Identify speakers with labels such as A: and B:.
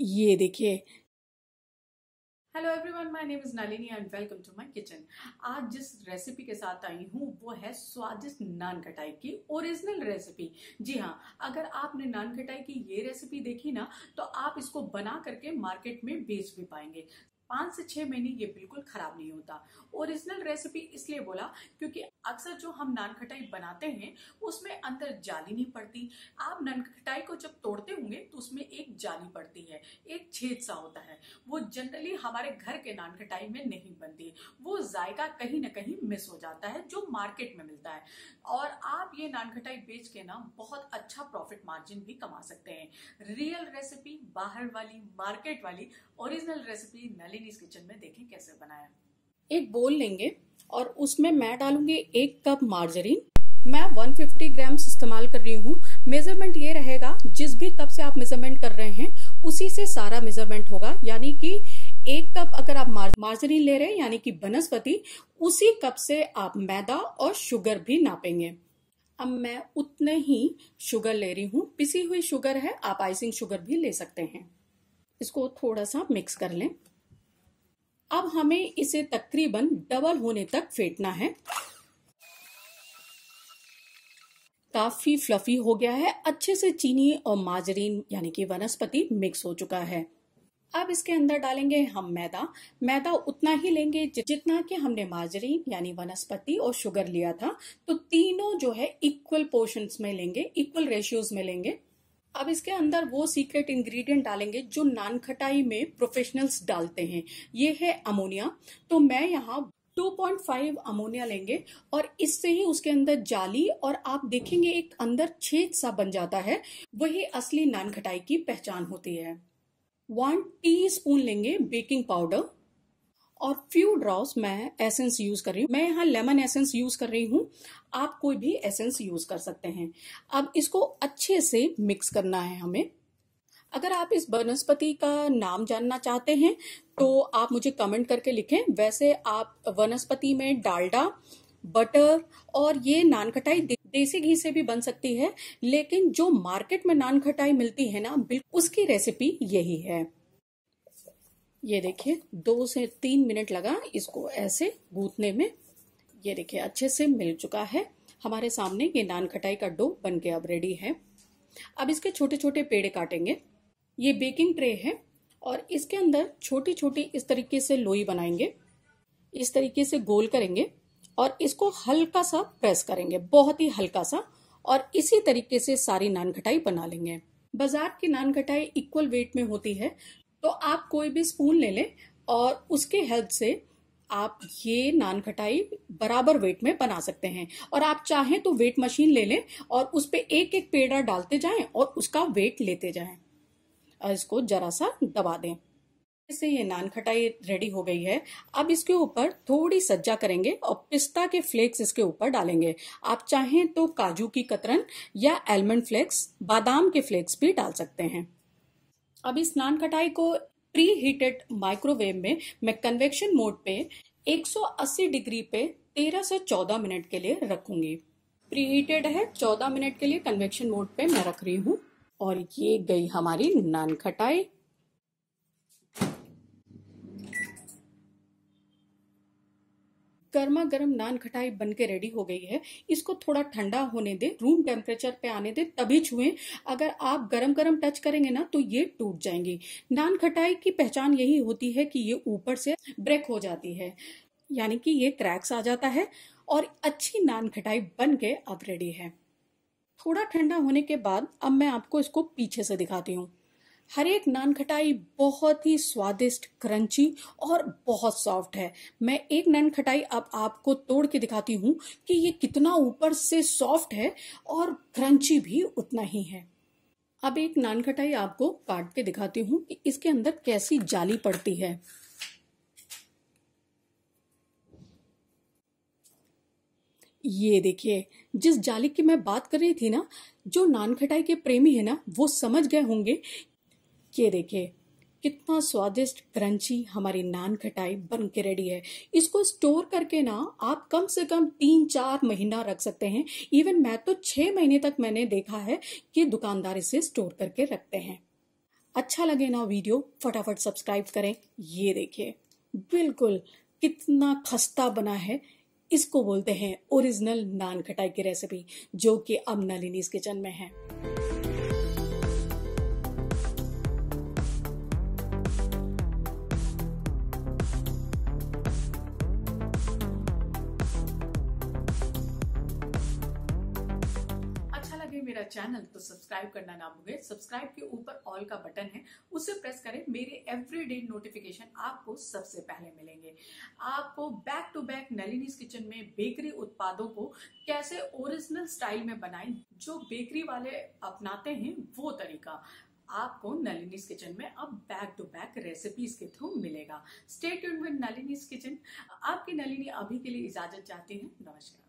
A: ये देखिए hello everyone my name is Nalini and welcome to my kitchen आज जिस रेसिपी के साथ आई हूँ वो है स्वादिष्ट नान कटाई की ओरिजिनल रेसिपी जी हाँ अगर आपने नान कटाई की ये रेसिपी देखी ना तो आप इसको बना करके मार्केट में बेच भी पाएंगे पाँच से छः महीने ये बिल्कुल ख़राब नहीं होता ओरिजिनल रेसिपी इसलिए बोला क्योंकि अक्सर जो हम नान खटाई बनाते हैं उसमें अंदर जाली नहीं पड़ती आप नान खटाई को जब तोड़ते होंगे तो उसमें एक जाली पड़ती है एक छेद सा होता है वो जनरली हमारे घर के नान खटाई में नहीं बनती वो जायका कहीं ना कहीं मिस हो जाता है जो मार्केट में मिलता है और आप ये नान खटाई बेच के ना बहुत अच्छा प्रॉफिट मार्जिन भी कमा सकते हैं रियल रेसिपी बाहर वाली मार्केट वाली ओरिजिनल रेसिपी नली शालिनीज किचन में देखें कैसे बनाया एक बोल लेंगे और उसमें मैं डालूंगी एक कप मार्जरीन मैं 150 फिफ्टी ग्राम्स इस्तेमाल कर रही हूँ मेजरमेंट ये रहेगा जिस भी कप से आप मेजरमेंट कर रहे हैं उसी से सारा मेजरमेंट होगा यानी कि एक कप अगर आप मार्ज, मार्जरीन ले रहे हैं यानी कि वनस्पति उसी कप से आप मैदा और शुगर भी नापेंगे अब मैं उतने ही शुगर ले रही हूँ पिसी हुई शुगर है आप आइसिंग शुगर भी ले सकते हैं इसको थोड़ा सा मिक्स कर लें अब हमें इसे तकरीबन डबल होने तक फेंटना है काफी फ्लफी हो गया है अच्छे से चीनी और माजरीन यानी कि वनस्पति मिक्स हो चुका है अब इसके अंदर डालेंगे हम मैदा मैदा उतना ही लेंगे जितना कि हमने माजरीन यानी वनस्पति और शुगर लिया था तो तीनों जो है इक्वल पोर्शन में लेंगे इक्वल रेशियोज में लेंगे अब इसके अंदर वो सीक्रेट इंग्रेडिएंट डालेंगे जो नान खटाई में प्रोफेशनल्स डालते हैं ये है अमोनिया तो मैं यहाँ 2.5 अमोनिया लेंगे और इससे ही उसके अंदर जाली और आप देखेंगे एक अंदर छेद सा बन जाता है वही असली नान खटाई की पहचान होती है वन टी लेंगे बेकिंग पाउडर और फ्यू ड्रॉप्स मैं एसेंस यूज कर रही हूँ मैं यहाँ लेमन एसेंस यूज कर रही हूँ आप कोई भी एसेंस यूज कर सकते हैं अब इसको अच्छे से मिक्स करना है हमें अगर आप इस वनस्पति का नाम जानना चाहते हैं तो आप मुझे कमेंट करके लिखें वैसे आप वनस्पति में डालडा बटर और ये नान खटाई देसी घी से भी बन सकती है लेकिन जो मार्केट में नान खटाई मिलती है ना उसकी रेसिपी यही है ये देखिए दो से तीन मिनट लगा इसको ऐसे गूथने में ये देखिए अच्छे से मिल चुका है हमारे सामने ये नान खटाई का डो बन के अब रेडी है अब इसके छोटे छोटे पेड़ काटेंगे ये बेकिंग ट्रे है और इसके अंदर छोटी छोटी इस तरीके से लोई बनाएंगे इस तरीके से गोल करेंगे और इसको हल्का सा प्रेस करेंगे बहुत ही हल्का सा और इसी तरीके से सारी नान खटाई बना लेंगे बाजार की नान खटाई इक्वल वेट में होती है तो आप कोई भी स्पून ले लें और उसके हेल्प से आप ये नान खटाई बराबर वेट में बना सकते हैं और आप चाहें तो वेट मशीन ले लें और उस पर एक एक पेड़ा डालते जाएं और उसका वेट लेते जाएं और इसको जरा सा दबा दें जैसे ये नान खटाई रेडी हो गई है अब इसके ऊपर थोड़ी सज्जा करेंगे और पिस्ता के फ्लेक्स इसके ऊपर डालेंगे आप चाहें तो काजू की कतरन या एलमंड फ्लेक्स बादाम के फ्लेक्स भी डाल सकते हैं अब इस नान कटाई को प्री हीटेड माइक्रोवेव में मैं कन्वेक्शन मोड पे 180 डिग्री पे 13 से 14 मिनट के लिए रखूंगी प्री हीटेड है 14 मिनट के लिए कन्वेक्शन मोड पे मैं रख रही हूँ और ये गई हमारी नान खटाई गर्मा गर्म नान खटाई बन के रेडी हो गई है इसको थोड़ा ठंडा होने दे रूम टेम्परेचर पे आने दे तभी छुए अगर आप गर्म गरम टच करेंगे ना तो ये टूट जाएंगे नान खटाई की पहचान यही होती है कि ये ऊपर से ब्रेक हो जाती है यानी कि ये क्रैक्स आ जाता है और अच्छी नान खटाई बन के अब रेडी है थोड़ा ठंडा होने के बाद अब मैं आपको इसको पीछे से दिखाती हूँ हर एक नान खटाई बहुत ही स्वादिष्ट क्रंची और बहुत सॉफ्ट है मैं एक नान खटाई अब आपको तोड़ के दिखाती हूँ कि ये कितना ऊपर से सॉफ्ट है और क्रंची भी उतना ही है अब एक नान खटाई आपको काट के दिखाती हूँ कि इसके अंदर कैसी जाली पड़ती है ये देखिए जिस जाली की मैं बात कर रही थी ना जो नान खटाई के प्रेमी है ना वो समझ गए होंगे ये देखिए कितना स्वादिष्ट क्रंची हमारी नान खटाई बन के रेडी है इसको स्टोर करके ना आप कम से कम तीन चार महीना रख सकते हैं इवन मैं तो छह महीने तक मैंने देखा है कि दुकानदार इसे स्टोर करके रखते हैं अच्छा लगे ना वीडियो फटाफट सब्सक्राइब करें ये देखिए बिल्कुल कितना खस्ता बना है इसको बोलते हैं ओरिजिनल नान खटाई की रेसिपी जो कि अब नलिनीज किचन में है है मेरा चैनल तो सब्सक्राइब करना ना भूलें सब्सक्राइब के ऊपर ऑल का बटन है उसे प्रेस करें मेरे एवरीडे नोटिफिकेशन आपको सबसे पहले मिलेंगे आपको back to back Nalini's kitchen में बेकरी उत्पादों को कैसे ओरिजिनल स्टाइल में बनाए जो बेकरी वाले अपनाते हैं वो तरीका आपको नलिनीज किचन में अब बैक टू बैक रेसिपीज के थ्रू मिलेगा स्टेट विद नलिनीज किचन आपकी नलिनी अभी के लिए इजाजत चाहती है नमस्कार